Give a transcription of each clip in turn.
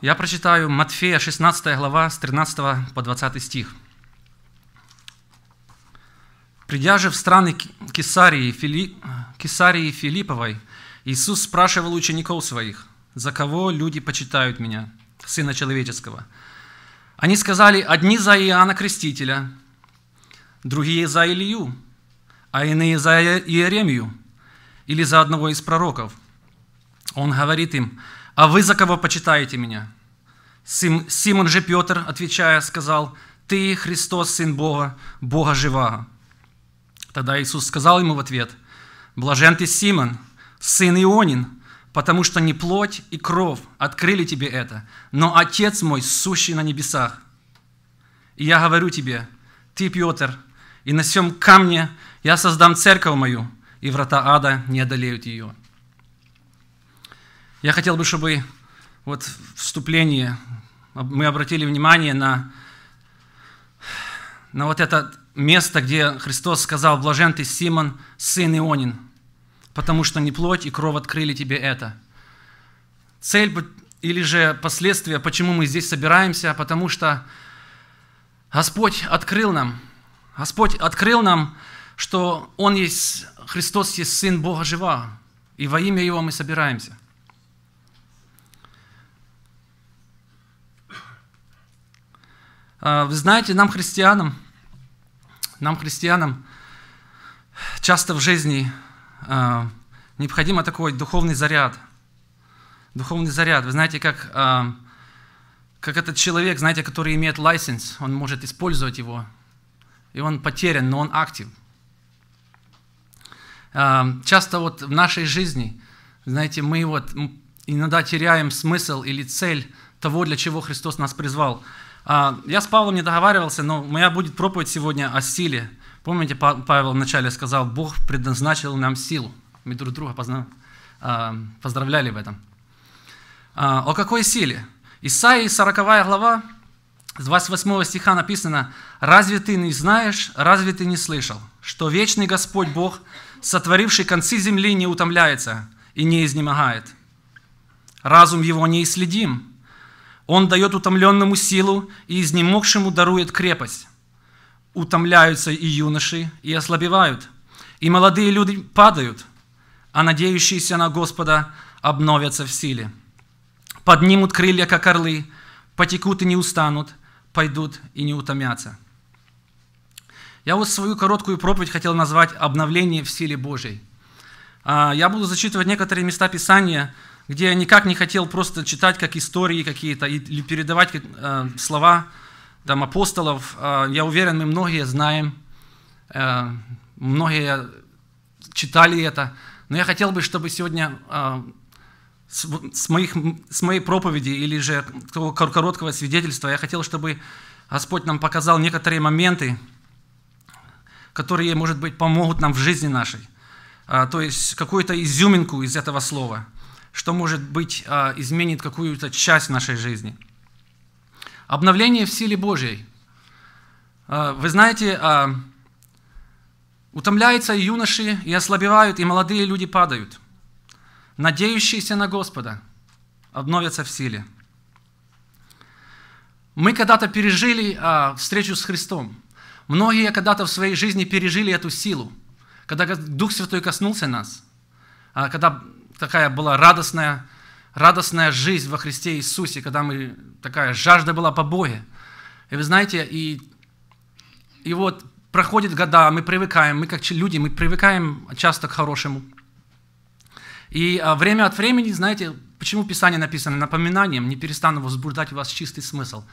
Я прочитаю Матфея 16 глава с 13 по 20 стих. Придя же в страны Кесарии, Фили... Кесарии Филипповой, Иисус спрашивал учеников своих, «За кого люди почитают меня, Сына Человеческого?» Они сказали, «Одни за Иоанна Крестителя, другие за Илью, а иные за Иеремию или за одного из пророков». Он говорит им, а вы за кого почитаете меня? Симон же Петр, отвечая, сказал, «Ты, Христос, Сын Бога, Бога живого». Тогда Иисус сказал ему в ответ, «Блажен ты, Симон, сын Ионин, потому что не плоть и кровь открыли тебе это, но Отец мой, сущий на небесах. И я говорю тебе, ты, Петр, и на всем камне я создам церковь мою, и врата ада не одолеют ее». Я хотел бы, чтобы вот в мы обратили внимание на, на вот это место, где Христос сказал, «Блажен ты, Симон, сын Ионин, потому что не плоть и кровь открыли тебе это». Цель или же последствия, почему мы здесь собираемся, потому что Господь открыл нам, Господь открыл нам, что Он есть, Христос есть Сын Бога жива, и во имя Его мы собираемся. А, вы знаете, нам, христианам, нам, христианам, часто в жизни а, необходим такой духовный заряд. Духовный заряд. Вы знаете, как, а, как этот человек, знаете, который имеет лайсенс, он может использовать его, и он потерян, но он актив. Часто вот в нашей жизни, знаете, мы вот иногда теряем смысл или цель того, для чего Христос нас призвал. А, я с Павлом не договаривался, но моя будет проповедь сегодня о силе. Помните, Павел вначале сказал, Бог предназначил нам силу. Мы друг друга а, поздравляли в этом. А, о какой силе? Исаии 40 глава, с 28 стиха написано, «Разве ты не знаешь, разве ты не слышал, что вечный Господь Бог, сотворивший концы земли, не утомляется и не изнемогает? Разум его неисследим, он дает утомленному силу и изнемогшему дарует крепость. Утомляются и юноши, и ослабевают. И молодые люди падают, а надеющиеся на Господа обновятся в силе. Поднимут крылья, как орлы, потекут и не устанут, пойдут и не утомятся. Я вот свою короткую проповедь хотел назвать «Обновление в силе Божьей». А, я буду зачитывать некоторые места Писания, где я никак не хотел просто читать как истории какие-то или передавать э, слова там, апостолов. Э, я уверен, мы многие знаем, э, многие читали это. Но я хотел бы, чтобы сегодня э, с, с, моих, с моей проповеди или же того короткого свидетельства я хотел, чтобы Господь нам показал некоторые моменты, которые, может быть, помогут нам в жизни нашей. Э, то есть какую-то изюминку из этого слова – что, может быть, а, изменит какую-то часть нашей жизни. Обновление в силе Божьей. А, вы знаете, а, утомляются и юноши, и ослабевают, и молодые люди падают. Надеющиеся на Господа обновятся в силе. Мы когда-то пережили встречу с Христом. Многие когда-то в своей жизни пережили эту силу, когда Дух Святой коснулся нас, когда такая была радостная, радостная жизнь во Христе Иисусе, когда мы такая жажда была по Боге. И вы знаете, и, и вот проходят года, мы привыкаем, мы как люди, мы привыкаем часто к хорошему. И а, время от времени, знаете, почему Писание написано напоминанием, не перестану возбуждать у вас чистый смысл.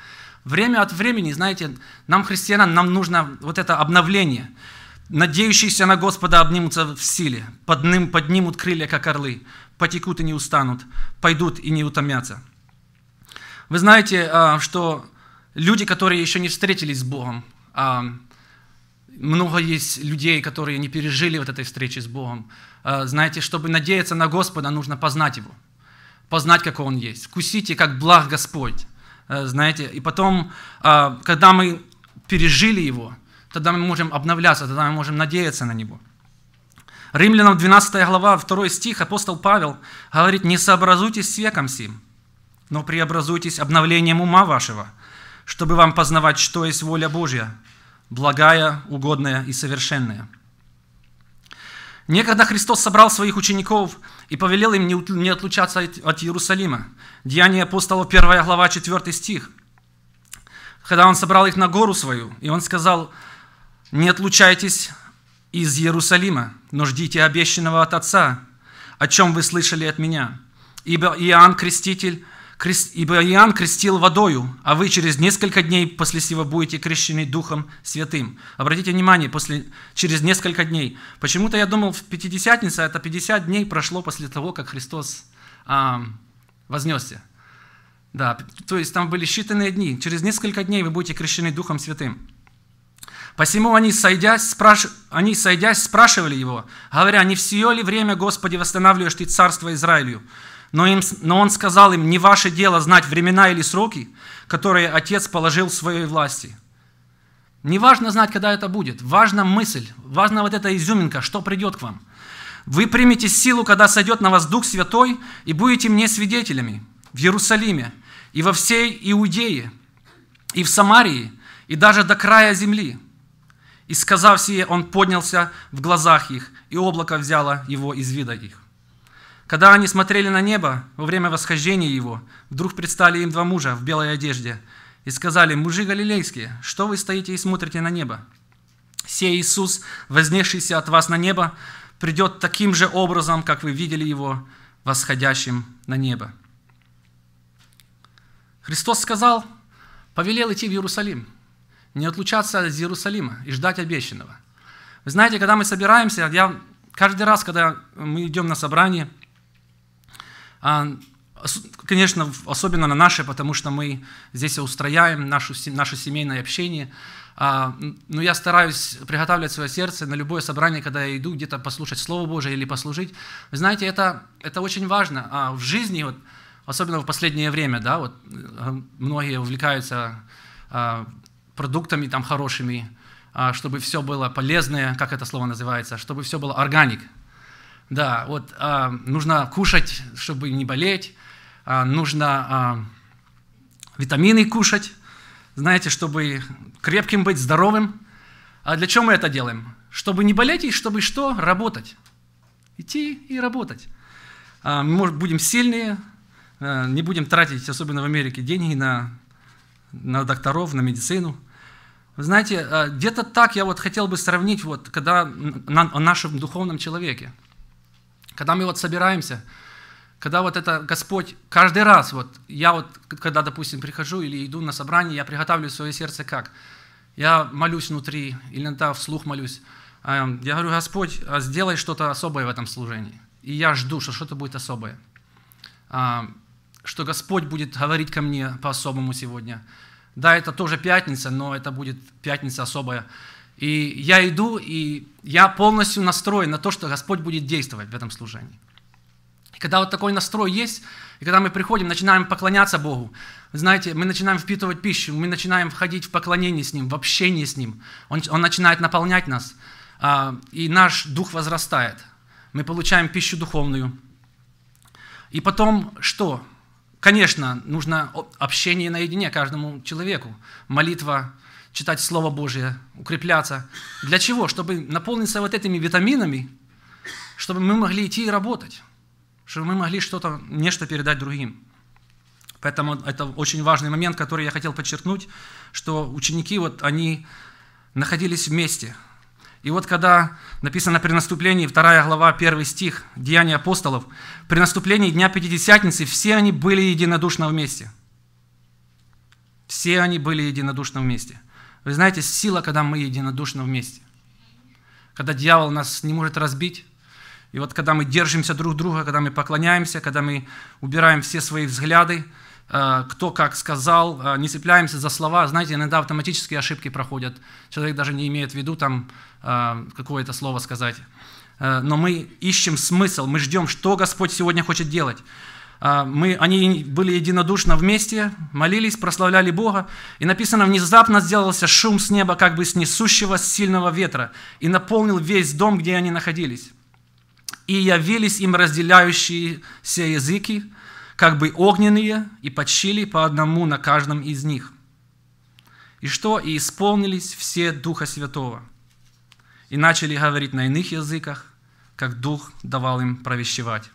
Время от времени, знаете, нам, христианам, нам нужно вот это обновление – Надеющиеся на Господа обнимутся в силе, под ним поднимут крылья, как орлы, потекут и не устанут, пойдут и не утомятся. Вы знаете, а, что люди, которые еще не встретились с Богом, а, много есть людей, которые не пережили вот этой встречи с Богом. А, знаете, чтобы надеяться на Господа, нужно познать Его, познать, какой Он есть. Вкусите, как благ Господь, знаете. И потом, когда мы пережили Его, Тогда мы можем обновляться, тогда мы можем надеяться на Него. Римлянам 12 глава, 2 стих, апостол Павел говорит, «Не сообразуйтесь с веком сим, но преобразуйтесь обновлением ума вашего, чтобы вам познавать, что есть воля Божья, благая, угодная и совершенная». Некогда Христос собрал своих учеников и повелел им не отлучаться от Иерусалима. Деяние апостолов 1 глава 4 стих. Когда он собрал их на гору свою, и он сказал, не отлучайтесь из Иерусалима, но ждите обещанного от Отца, о чем вы слышали от меня. Ибо Иоанн Креститель, крест, ибо Иоанн крестил водою, а вы через несколько дней после сего будете крещены Духом Святым. Обратите внимание, после, через несколько дней. Почему-то я думал, в пятидесятнице а это 50 дней прошло после того, как Христос а, вознесся. Да, то есть там были считанные дни. Через несколько дней вы будете крещены Духом Святым. Посему они, сойдясь, спраш... они, сойдясь, спрашивали его, говоря, не все ли время, Господи, восстанавливаешь ты царство Израилю? Но, им... Но он сказал им, не ваше дело знать времена или сроки, которые Отец положил в своей власти. Не важно знать, когда это будет. Важна мысль, важна вот эта изюминка, что придет к вам. Вы примете силу, когда сойдет на вас Дух Святой, и будете мне свидетелями в Иерусалиме, и во всей Иудее, и в Самарии, и даже до края земли. И сказав сие, он поднялся в глазах их, и облако взяло его из вида их. Когда они смотрели на небо во время восхождения его, вдруг предстали им два мужа в белой одежде и сказали, «Мужи галилейские, что вы стоите и смотрите на небо? Сей Иисус, вознесшийся от вас на небо, придет таким же образом, как вы видели его восходящим на небо». Христос сказал, повелел идти в Иерусалим – не отлучаться из Иерусалима и ждать обещанного. Вы знаете, когда мы собираемся, я каждый раз, когда мы идем на собрание, а, конечно, особенно на наше, потому что мы здесь устрояем нашу, наше семейное общение, а, но я стараюсь приготавливать свое сердце на любое собрание, когда я иду где-то послушать Слово Божие или послужить. Вы знаете, это, это очень важно. А в жизни, вот, особенно в последнее время, да, вот, э, многие увлекаются продуктами там хорошими, а, чтобы все было полезное, как это слово называется, чтобы все было органик. Да, вот а, нужно кушать, чтобы не болеть, а, нужно витамины кушать, знаете, чтобы крепким быть, здоровым. А для чего мы это делаем? Чтобы не болеть и чтобы что? Работать. Идти и работать. Мы будем сильные, не будем тратить, особенно в Америке, деньги на, на докторов, на медицину – знаете, э, где-то так я вот хотел бы сравнить, вот, когда на, о нашем духовном человеке. Когда мы вот собираемся, когда вот это Господь каждый раз, вот я вот, когда, допустим, прихожу или иду на собрание, я приготавливаю свое сердце как? Я молюсь внутри, или иногда вслух молюсь. Эм, я говорю, Господь, а сделай что-то особое в этом служении. И я жду, что что-то будет особое. Эм, что Господь будет говорить ко мне по-особому сегодня да, это тоже пятница, но это будет пятница особая. И я иду, и я полностью настроен на то, что Господь будет действовать в этом служении. И когда вот такой настрой есть, и когда мы приходим, начинаем поклоняться Богу, знаете, мы начинаем впитывать пищу, мы начинаем входить в поклонение с Ним, в общение с Ним. Он, он начинает наполнять нас, а, и наш дух возрастает. Мы получаем пищу духовную. И потом что? Конечно, нужно общение наедине каждому человеку, молитва, читать Слово Божье, укрепляться. Для чего? Чтобы наполниться вот этими витаминами, чтобы мы могли идти и работать, чтобы мы могли что-то, нечто передать другим. Поэтому это очень важный момент, который я хотел подчеркнуть, что ученики, вот они находились вместе, и вот когда написано при наступлении, 2 глава, 1 стих, Деяния апостолов, при наступлении Дня Пятидесятницы все они были единодушно вместе. Все они были единодушно вместе. Вы знаете, сила, когда мы единодушно вместе. Когда дьявол нас не может разбить. И вот когда мы держимся друг друга, когда мы поклоняемся, когда мы убираем все свои взгляды, Э, кто как сказал, э, не цепляемся за слова. Знаете, иногда автоматические ошибки проходят. Человек даже не имеет в виду там э, какое-то слово сказать. Но мы ищем смысл, мы ждем, что Господь сегодня хочет делать. Мы, они были единодушно вместе, молились, прославляли Бога. И написано, внезапно сделался шум с неба, как бы с несущего сильного ветра, и наполнил весь дом, где они находились. И явились им разделяющиеся языки, как бы огненные, и почили по одному на каждом из них. И что? И исполнились все Духа Святого. И начали говорить на иных языках, как Дух давал им провещевать.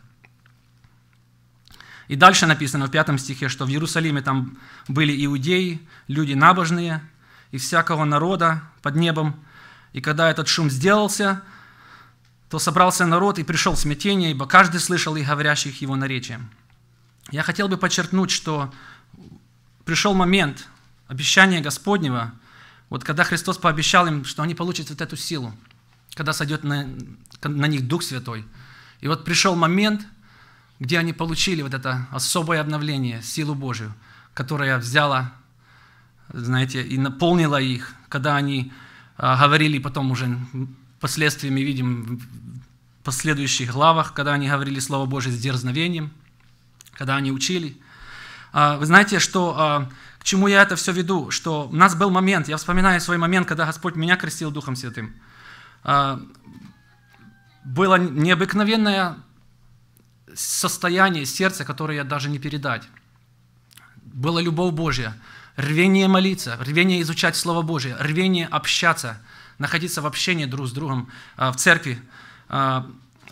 И дальше написано в пятом стихе, что в Иерусалиме там были иудеи, люди набожные и всякого народа под небом. И когда этот шум сделался, то собрался народ и пришел смятение, ибо каждый слышал и говорящих его наречием. Я хотел бы подчеркнуть, что пришел момент обещания Господнего, вот когда Христос пообещал им, что они получат вот эту силу, когда сойдет на, на них Дух Святой. И вот пришел момент, где они получили вот это особое обновление, силу Божию, которая взяла, знаете, и наполнила их, когда они а, говорили потом уже, впоследствии мы видим в последующих главах, когда они говорили Слово Божие с дерзновением – когда они учили. А, вы знаете, что, а, к чему я это все веду? Что у нас был момент, я вспоминаю свой момент, когда Господь меня крестил Духом Святым. А, было необыкновенное состояние сердца, которое я даже не передать. Была любовь Божья, рвение молиться, рвение изучать Слово Божье, рвение общаться, находиться в общении друг с другом в церкви.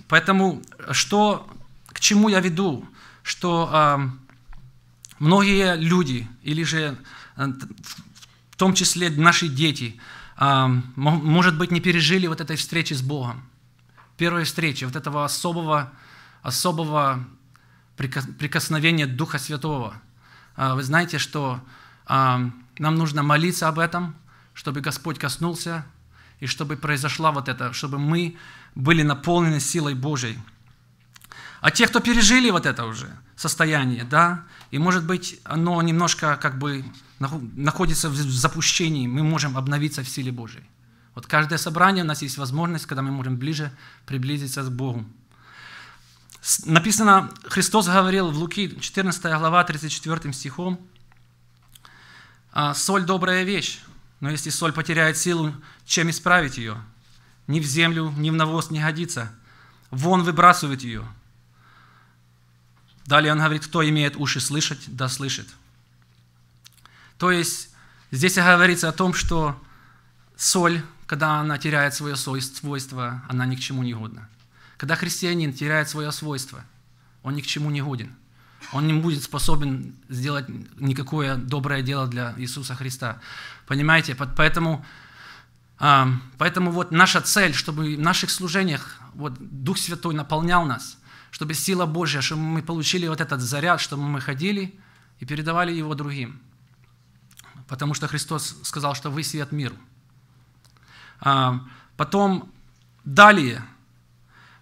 Поэтому что, к чему я веду? что а, многие люди, или же а, в том числе наши дети, а, может быть, не пережили вот этой встречи с Богом. Первой встречи, вот этого особого, особого прикосновения Духа Святого. А, вы знаете, что а, нам нужно молиться об этом, чтобы Господь коснулся, и чтобы произошла вот это, чтобы мы были наполнены силой Божьей. А те, кто пережили вот это уже состояние, да, и может быть оно немножко как бы находится в запущении, мы можем обновиться в силе Божьей. Вот каждое собрание у нас есть возможность, когда мы можем ближе приблизиться к Богу. Написано, Христос говорил в Луки 14 глава 34 стихом, «А, «Соль – добрая вещь, но если соль потеряет силу, чем исправить ее? Ни в землю, ни в навоз не годится. Вон выбрасывать ее, Далее он говорит, кто имеет уши слышать, да слышит. То есть здесь говорится о том, что соль, когда она теряет свое свойство, она ни к чему не годна. Когда христианин теряет свое свойство, он ни к чему не годен. Он не будет способен сделать никакое доброе дело для Иисуса Христа. Понимаете? Поэтому, а, поэтому вот наша цель, чтобы в наших служениях вот Дух Святой наполнял нас – чтобы сила Божья, чтобы мы получили вот этот заряд, чтобы мы ходили и передавали его другим. Потому что Христос сказал, что вы свет миру. А, потом, далее,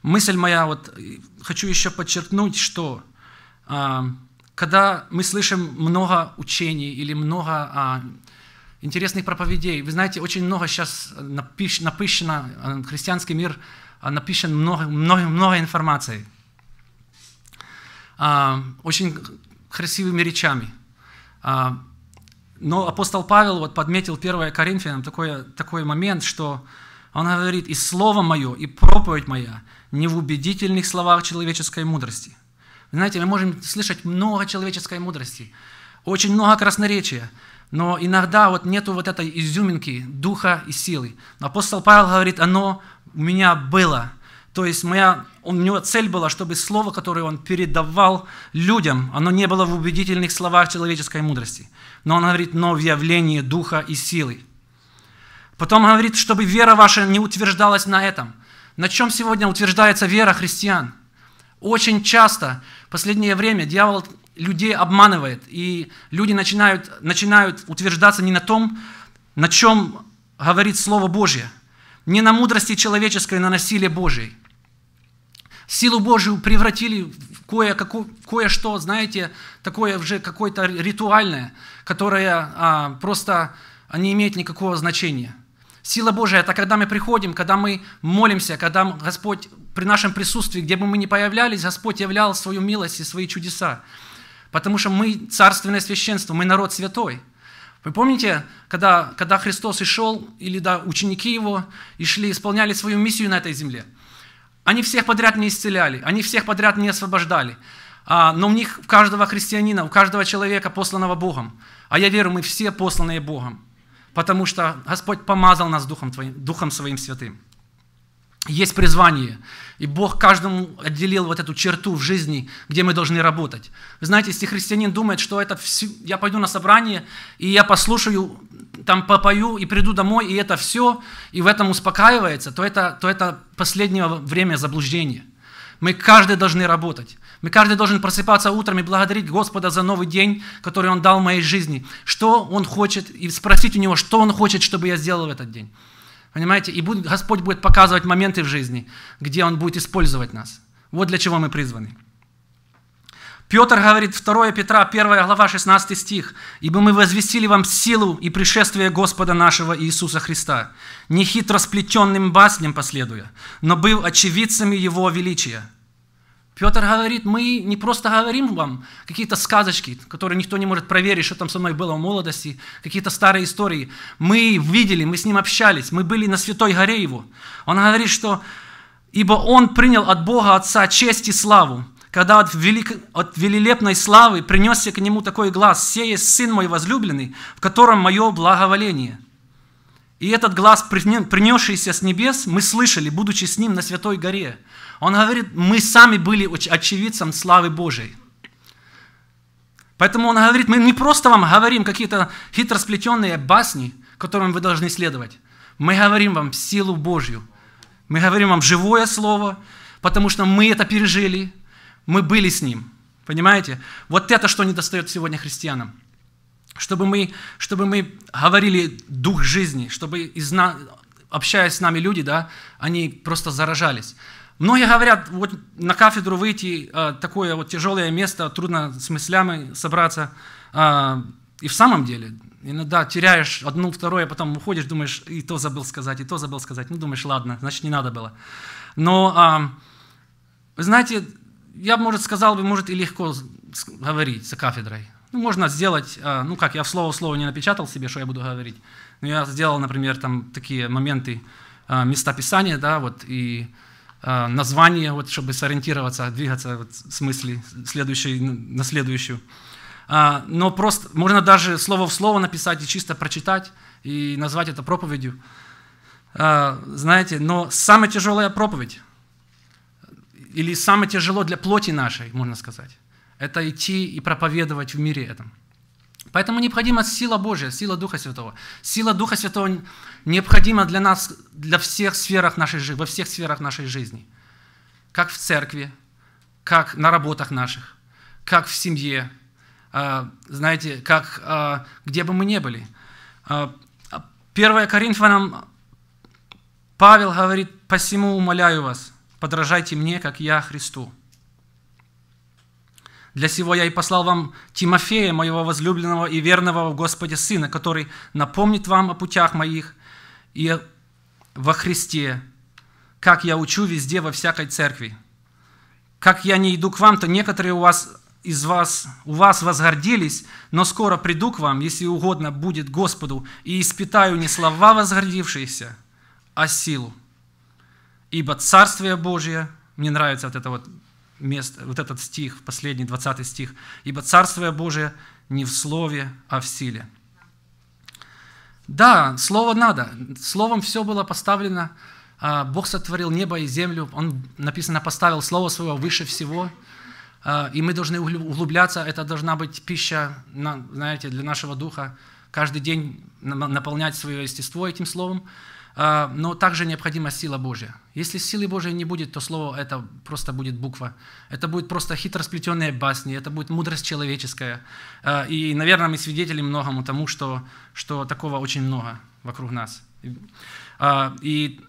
мысль моя, вот хочу еще подчеркнуть, что а, когда мы слышим много учений или много а, интересных проповедей, вы знаете, очень много сейчас напыщ, напыщено, э, христианский мир напишен много, много, много информации – а, очень красивыми речами. А, но апостол Павел вот подметил 1 Коринфянам такой, такой момент, что он говорит, «И слово мое, и проповедь моя не в убедительных словах человеческой мудрости». Знаете, мы можем слышать много человеческой мудрости, очень много красноречия, но иногда вот нету вот этой изюминки духа и силы. Апостол Павел говорит, оно у меня было, то есть моя, у него цель была, чтобы слово, которое он передавал людям, оно не было в убедительных словах человеческой мудрости. Но он говорит, но в явлении духа и силы. Потом говорит, чтобы вера ваша не утверждалась на этом. На чем сегодня утверждается вера христиан? Очень часто, в последнее время, дьявол людей обманывает, и люди начинают, начинают утверждаться не на том, на чем говорит Слово Божье, не на мудрости человеческой, на силе Божьей силу Божию превратили в кое-что, кое знаете, такое уже какое-то ритуальное, которое а, просто не имеет никакого значения. Сила Божия – это когда мы приходим, когда мы молимся, когда Господь при нашем присутствии, где бы мы ни появлялись, Господь являл свою милость и свои чудеса. Потому что мы царственное священство, мы народ святой. Вы помните, когда, когда Христос и шел, или да, ученики Его и шли, исполняли свою миссию на этой земле – они всех подряд не исцеляли, они всех подряд не освобождали. А, но у них, у каждого христианина, у каждого человека, посланного Богом, а я верю, мы все посланные Богом, потому что Господь помазал нас Духом, твоим, Духом Своим Святым есть призвание. И Бог каждому отделил вот эту черту в жизни, где мы должны работать. Вы знаете, если христианин думает, что это все, я пойду на собрание, и я послушаю, там попою, и приду домой, и это все, и в этом успокаивается, то это, то это последнее время заблуждения. Мы каждый должны работать. Мы каждый должен просыпаться утром и благодарить Господа за новый день, который Он дал моей жизни. Что Он хочет, и спросить у Него, что Он хочет, чтобы я сделал в этот день. Понимаете? И будет, Господь будет показывать моменты в жизни, где Он будет использовать нас. Вот для чего мы призваны. Петр говорит 2 Петра, 1 глава, 16 стих. «Ибо мы возвестили вам силу и пришествие Господа нашего Иисуса Христа, не хитро сплетенным басням последуя, но был очевидцами Его величия, Петр говорит, мы не просто говорим вам какие-то сказочки, которые никто не может проверить, что там со мной было в молодости, какие-то старые истории. Мы видели, мы с ним общались, мы были на Святой горе его. Он говорит, что «Ибо он принял от Бога Отца честь и славу, когда от, велик... от велилепной славы принесся к нему такой глаз, «Сей есть Сын мой возлюбленный, в котором мое благоволение». И этот глаз, принесшийся с небес, мы слышали, будучи с ним на Святой горе. Он говорит, мы сами были очевидцем славы Божией. Поэтому он говорит, мы не просто вам говорим какие-то хитросплетенные басни, которым вы должны следовать. Мы говорим вам силу Божью. Мы говорим вам живое слово, потому что мы это пережили, мы были с ним. Понимаете? Вот это, что не достает сегодня христианам чтобы мы, чтобы мы говорили дух жизни, чтобы из на, общаясь с нами люди, да, они просто заражались. Многие говорят, вот на кафедру выйти, а, такое вот тяжелое место, трудно с мыслями собраться. А, и в самом деле, иногда теряешь одну, второе, а потом уходишь, думаешь, и то забыл сказать, и то забыл сказать. Ну, думаешь, ладно, значит, не надо было. Но, вы знаете, я, может, сказал бы, может, и легко говорить за кафедрой. Ну, можно сделать, а, ну как, я в слово в слово не напечатал себе, что я буду говорить, но я сделал, например, там такие моменты, а, места писания, да, вот, и а, название, вот, чтобы сориентироваться, двигаться вот, в смысле следующий, на следующую. Но просто можно даже слово в слово написать и чисто прочитать, и назвать это проповедью. Знаете, но самая тяжелая проповедь, или самое тяжело для плоти нашей, можно сказать, это идти и проповедовать в мире этом. Поэтому необходима сила Божья, сила Духа Святого. Сила Духа Святого необходима для нас, для всех сферах нашей жизни, во всех сферах нашей жизни. Как в церкви, как на работах наших, как в семье, а, знаете, как а, где бы мы ни были. 1 а, Коринфянам Павел говорит, «Посему умоляю вас, подражайте мне, как я Христу». Для сего я и послал вам Тимофея, моего возлюбленного и верного в Господе Сына, который напомнит вам о путях моих и во Христе, как я учу везде во всякой церкви. Как я не иду к вам, то некоторые у вас из вас, у вас возгордились, но скоро приду к вам, если угодно будет Господу, и испытаю не слова возгордившиеся, а силу. Ибо Царствие Божие, мне нравится вот это вот место, вот этот стих, последний 20 стих. «Ибо Царствие Божие не в слове, а в силе». Да, слово надо. Словом все было поставлено. А, Бог сотворил небо и землю. Он, написано, поставил слово свое выше всего. А, и мы должны углубляться. Это должна быть пища, знаете, для нашего духа. Каждый день наполнять свое естество этим словом. А, но также необходима сила Божья. Если силы Божьей не будет, то слово это просто будет буква. Это будет просто хитро сплетенные басни, это будет мудрость человеческая. А, и, наверное, мы свидетели многому тому, что, что такого очень много вокруг нас. А, и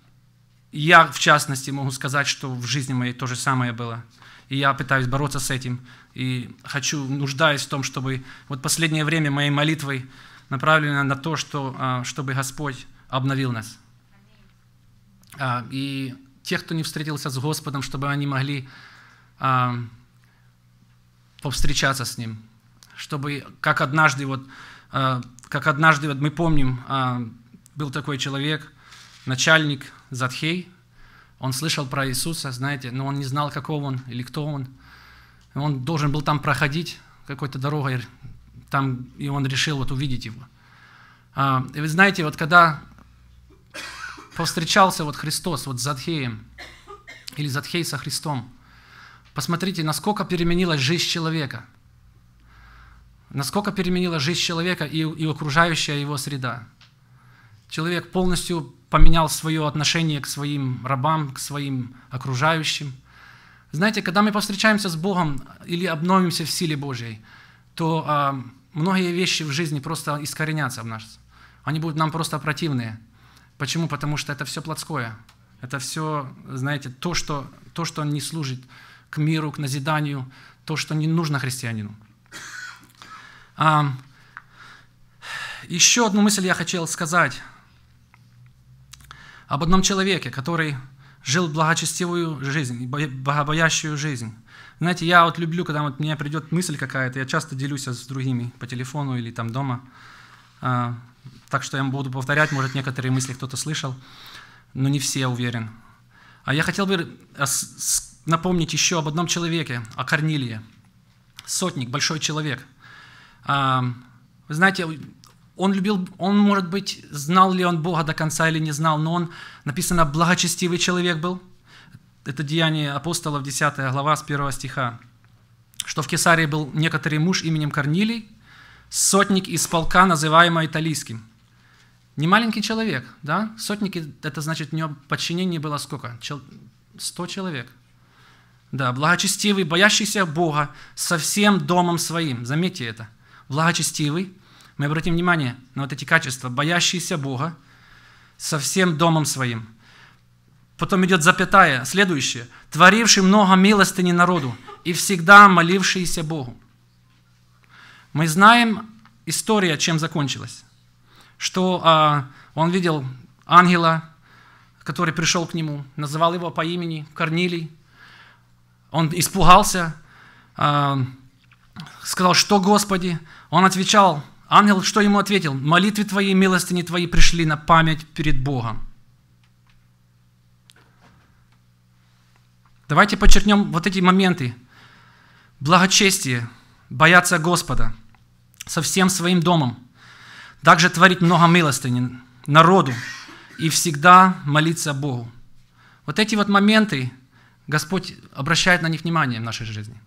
я, в частности, могу сказать, что в жизни моей то же самое было. И я пытаюсь бороться с этим. И хочу, нуждаюсь в том, чтобы вот последнее время моей молитвой направлено на то, что, чтобы Господь обновил нас, а, и тех, кто не встретился с Господом, чтобы они могли а, повстречаться с Ним, чтобы, как однажды, вот, а, как однажды вот мы помним, был такой человек, начальник Затхей, он слышал про Иисуса, знаете, но он не знал, какого он или кто он. Он должен был там проходить какой-то дорогой, там, и он решил вот увидеть его. И вы знаете, вот когда повстречался вот Христос вот с Задхеем или Задхей со Христом, посмотрите, насколько переменилась жизнь человека. Насколько переменила жизнь человека и, и окружающая его среда. Человек полностью поменял свое отношение к своим рабам, к своим окружающим. Знаете, когда мы повстречаемся с Богом или обновимся в силе Божьей, то э, многие вещи в жизни просто искоренятся в нас. Они будут нам просто противные – Почему? Потому что это все плотское. Это все, знаете, то, что, то, что не служит к миру, к назиданию, то, что не нужно христианину. А, еще одну мысль я хотел сказать об одном человеке, который жил благочестивую жизнь, богобоящую жизнь. Знаете, я вот люблю, когда вот мне придет мысль какая-то, я часто делюсь с другими по телефону или там дома. А, так что я буду повторять, может, некоторые мысли кто-то слышал, но не все, уверен. А я хотел бы а, напомнить еще об одном человеке, о Корнилии. Сотник, большой человек. А, вы знаете, он любил, он, может быть, знал ли он Бога до конца или не знал, но он, написано, благочестивый человек был. Это Деяние апостолов, 10 глава, с 1 стиха. Что в Кесарии был некоторый муж именем Корнилий, сотник из полка, называемый Италийским. Не маленький человек, да? Сотники, это значит, у него подчинение было сколько? Сто человек. Да, благочестивый, боящийся Бога со всем домом своим. Заметьте это. Благочестивый. Мы обратим внимание на вот эти качества. Боящийся Бога со всем домом своим. Потом идет запятая, следующее. Творивший много милостыни народу и всегда молившийся Богу. Мы знаем история, чем закончилась что а, он видел ангела, который пришел к нему, называл его по имени Корнилий. Он испугался, а, сказал, что Господи? Он отвечал, ангел что ему ответил? Молитвы твои, милостыни твои пришли на память перед Богом. Давайте подчеркнем вот эти моменты. Благочестие, бояться Господа со всем своим домом – также творить много милостыни народу и всегда молиться Богу. Вот эти вот моменты Господь обращает на них внимание в нашей жизни.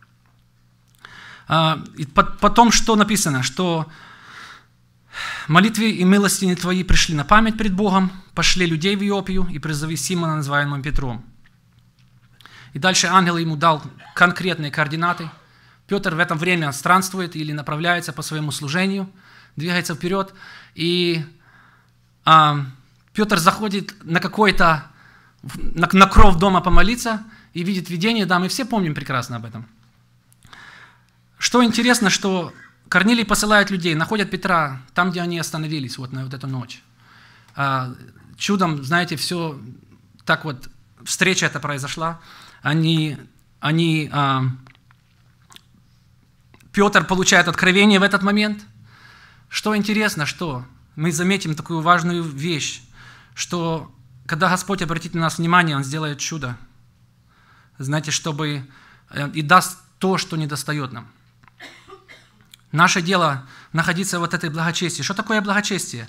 А, и потом что написано? Что молитвы и милостини твои пришли на память пред Богом, пошли людей в Иопию и призови Симона, называемого Петром. И дальше ангел ему дал конкретные координаты. Петр в это время странствует или направляется по своему служению – двигается вперед, и а, Петр заходит на какой-то, на, на кров дома помолиться и видит видение, да, мы все помним прекрасно об этом. Что интересно, что Корнилий посылает людей, находят Петра там, где они остановились вот на вот эту ночь. А, чудом, знаете, все так вот, встреча эта произошла. Они, они а, Петр получает откровение в этот момент, что интересно, что мы заметим такую важную вещь, что когда Господь обратит на нас внимание, Он сделает чудо. Знаете, чтобы э, и даст то, что не достает нам. Наше дело находиться вот этой благочестии. Что такое благочестие?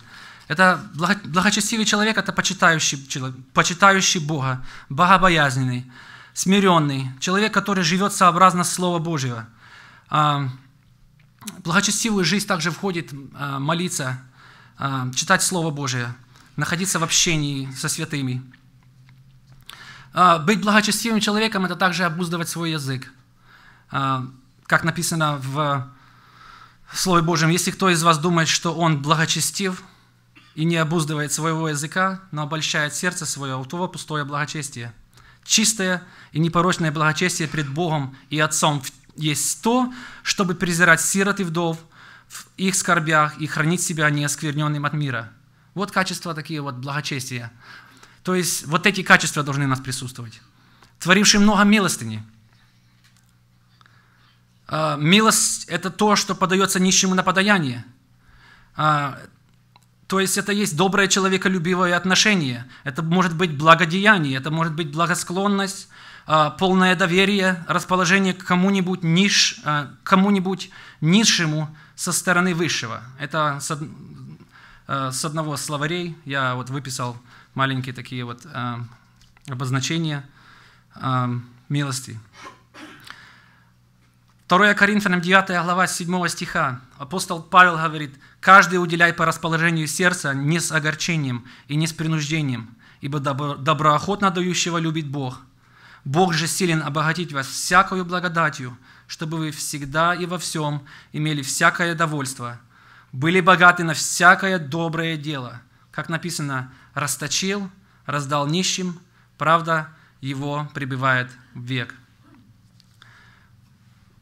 Это благочестивый человек, это почитающий, человек, почитающий Бога, богобоязненный, смиренный, человек, который живет сообразно Слова Божьего. А, благочестивую жизнь также входит а, молиться, а, читать Слово Божие, находиться в общении со святыми. А, быть благочестивым человеком – это также обуздывать свой язык. Как написано в Слове Божьем, если кто из вас думает, что он благочестив и не обуздывает своего языка, но обольщает сердце свое, у того пустое благочестие. Чистое и непорочное благочестие пред Богом и Отцом в есть то, чтобы презирать сирот и вдов в их скорбях и хранить себя неоскверненным от мира. Вот качества такие вот благочестия. То есть вот эти качества должны у нас присутствовать. Творивший много милостыни. А, милость – это то, что подается нищему на подаяние. А, то есть это есть доброе человеколюбивое отношение, это может быть благодеяние, это может быть благосклонность, а, полное доверие, расположение к кому-нибудь ниш, а, кому-нибудь низшему со стороны высшего. Это с, а, с одного словарей я вот выписал маленькие такие вот обозначения милости. 2 Коринфянам 9 глава 7 стиха апостол Павел говорит, «Каждый уделяй по расположению сердца не с огорчением и не с принуждением, ибо доброохотно дающего любит Бог, Бог же силен обогатить вас всякою благодатью, чтобы вы всегда и во всем имели всякое довольство, были богаты на всякое доброе дело. Как написано, расточил, раздал нищим, правда его пребывает век.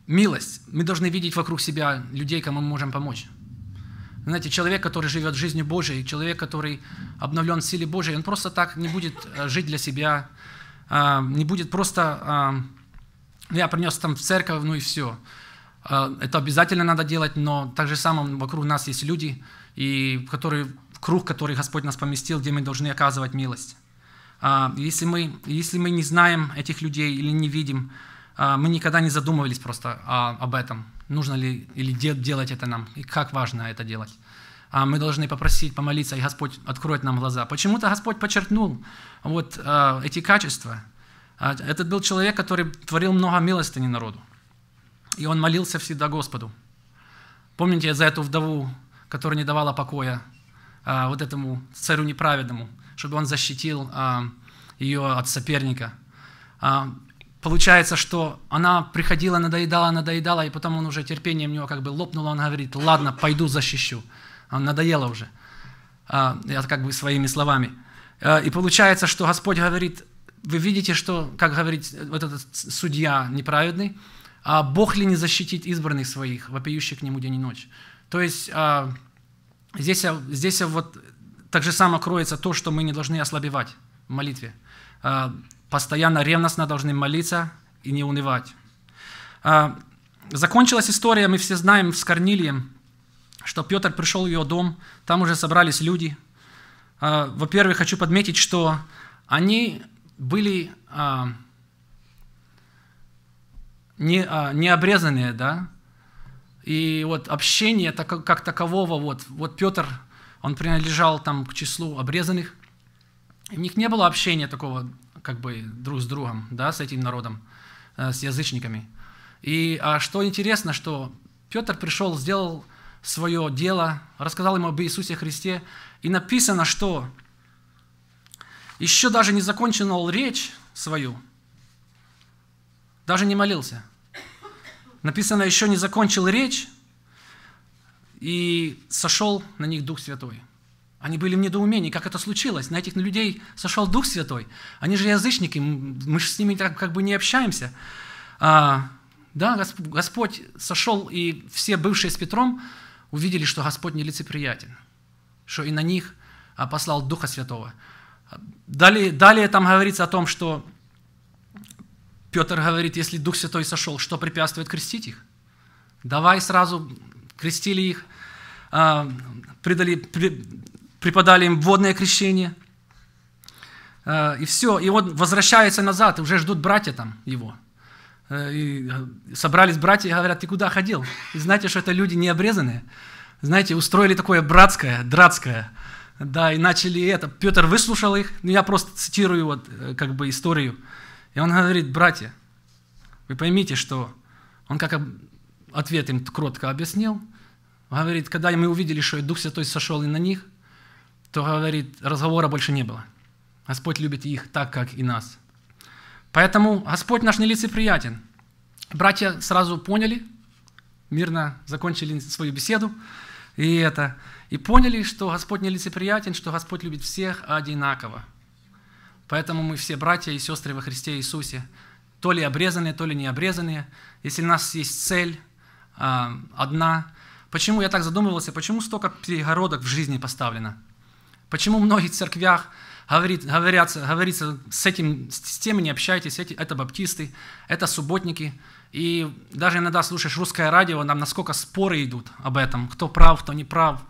Милость. Мы должны видеть вокруг себя людей, кому мы можем помочь. Знаете, человек, который живет жизнью Божией, человек, который обновлен в силе Божией, он просто так не будет э, жить для себя, а, не будет просто а, «я принес там в церковь, ну и все». А, это обязательно надо делать, но так же самое вокруг нас есть люди, и которые, круг, который Господь нас поместил, где мы должны оказывать милость. Если мы, если мы не знаем этих людей или не видим, мы никогда не задумывались просто об этом, нужно ли или делать это нам, и как важно это делать. А мы должны попросить, помолиться, и Господь откроет нам глаза. Почему-то Господь подчеркнул вот э, эти качества. А, этот был человек, который творил много милостыни народу. И он молился всегда Господу. Помните за эту вдову, которая не давала покоя а, вот этому царю неправедному, чтобы он защитил ее от соперника. Получается, что она приходила, надоедала, надоедала, и потом он уже терпением у него как бы лопнуло, он говорит, ладно, пойду защищу. Она надоела уже. А, я как бы своими словами. А, и получается, что Господь говорит, вы видите, что, как говорит вот этот судья неправедный, а Бог ли не защитит избранных своих, вопиющих к нему день и ночь? То есть а, здесь, здесь вот так же само кроется то, что мы не должны ослабевать в молитве. Постоянно ревностно должны молиться и не унывать. Закончилась история, мы все знаем, с Корнилием, что Петр пришел в ее дом, там уже собрались люди. А, во-первых, хочу подметить, что они были а, не, а, не да, и вот общение так, как такового, вот, вот Петр, он принадлежал там к числу обрезанных, у них не было общения такого, как бы, друг с другом, да, с этим народом, э, с язычниками. И а что интересно, что Петр пришел, сделал свое дело, рассказал ему об Иисусе Христе. И написано, что еще даже не закончил он речь свою, даже не молился. Написано, еще не закончил речь, и сошел на них Дух Святой. Они были в недоумении, как это случилось. На этих людей сошел Дух Святой. Они же язычники, мы же с ними так как бы не общаемся. А, да, Господь сошел, и все бывшие с Петром, увидели, что Господь нелицеприятен, что и на них а, послал Духа Святого. Далее, далее там говорится о том, что Петр говорит, если Дух Святой сошел, что препятствует крестить их? Давай сразу крестили их, а, придали, преподали им водное крещение. А, и все, и он возвращается назад, уже ждут братья там его – Э, и э, собрались братья и говорят, ты куда ходил? И знаете, что это люди необрезанные Знаете, устроили такое братское, дратское. Да, и начали это. Петр выслушал их, ну я просто цитирую вот э, как бы историю. И он говорит, братья, вы поймите, что он как ответ им кротко объяснил, говорит, когда мы увидели, что Дух Святой сошел и на них, то, говорит, разговора больше не было. Господь любит их так, как и нас. Поэтому Господь наш нелицеприятен. Братья сразу поняли, мирно закончили свою беседу, и это, и поняли, что Господь нелицеприятен, что Господь любит всех одинаково. Поэтому мы все братья и сестры во Христе Иисусе, то ли обрезанные, то ли не обрезанные, если у нас есть цель а, одна. Почему я так задумывался, почему столько перегородок в жизни поставлено? Почему в многих церквях говорит, говорятся, говорится, с, этим, с теми не общайтесь, эти, это баптисты, это субботники. И даже иногда слушаешь русское радио, нам насколько споры идут об этом, кто прав, кто не прав,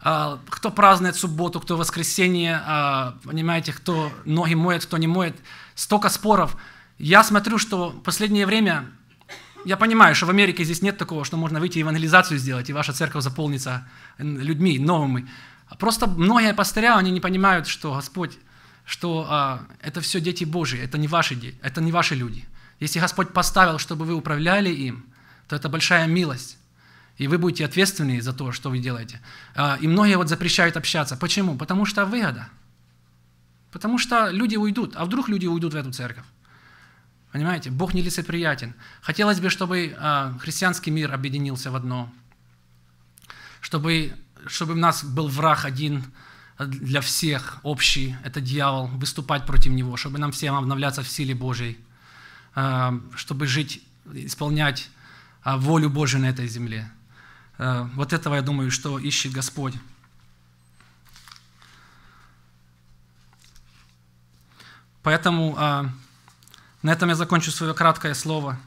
а, кто празднует субботу, кто воскресенье, а, понимаете, кто ноги моет, кто не моет. Столько споров. Я смотрю, что в последнее время я понимаю, что в Америке здесь нет такого, что можно выйти и евангелизацию сделать, и ваша церковь заполнится людьми новыми. Просто многие пастыря, они не понимают, что Господь, что а, это все дети Божьи, это не ваши дети, это не ваши люди. Если Господь поставил, чтобы вы управляли им, то это большая милость. И вы будете ответственны за то, что вы делаете. А, и многие вот запрещают общаться. Почему? Потому что выгода. Потому что люди уйдут. А вдруг люди уйдут в эту церковь? Понимаете? Бог нелицеприятен. Хотелось бы, чтобы а, христианский мир объединился в одно. Чтобы чтобы у нас был враг один для всех общий, это дьявол, выступать против него, чтобы нам всем обновляться в силе Божьей, э, чтобы жить, исполнять э, волю Божью на этой земле. Э, вот этого, я думаю, что ищет Господь. Поэтому на этом я закончу свое краткое слово.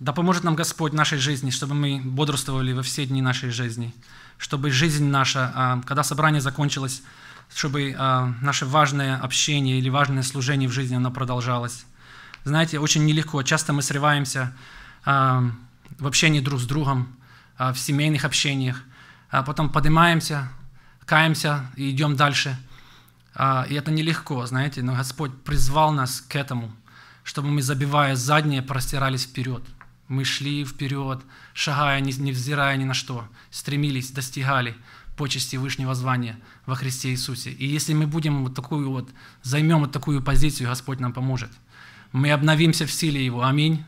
Да поможет нам Господь в нашей жизни, чтобы мы бодрствовали во все дни нашей жизни, чтобы жизнь наша, а, когда собрание закончилось, чтобы а, наше важное общение или важное служение в жизни, оно продолжалось. Знаете, очень нелегко. Часто мы срываемся а, в общении друг с другом, в семейных общениях, а потом поднимаемся, каемся и идем дальше. И это нелегко, знаете, но Господь призвал нас к этому, чтобы мы, забивая задние, простирались вперед – мы шли вперед, шагая, невзирая ни на что, стремились, достигали почести Вышнего звания во Христе Иисусе. И если мы будем вот такую вот, займем вот такую позицию, Господь нам поможет. Мы обновимся в силе Его. Аминь.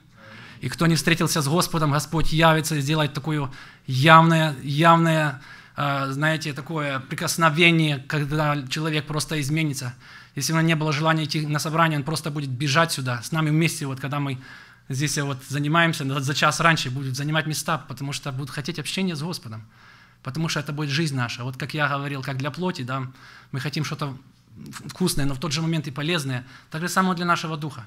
И кто не встретился с Господом, Господь явится и сделает такое явное, явное, э, знаете, такое прикосновение, когда человек просто изменится. Если у него не было желания идти на собрание, он просто будет бежать сюда. С нами вместе, вот когда мы здесь я вот занимаемся, за час раньше будут занимать места, потому что будут хотеть общения с Господом, потому что это будет жизнь наша. Вот как я говорил, как для плоти, да, мы хотим что-то вкусное, но в тот же момент и полезное, так же самое для нашего духа.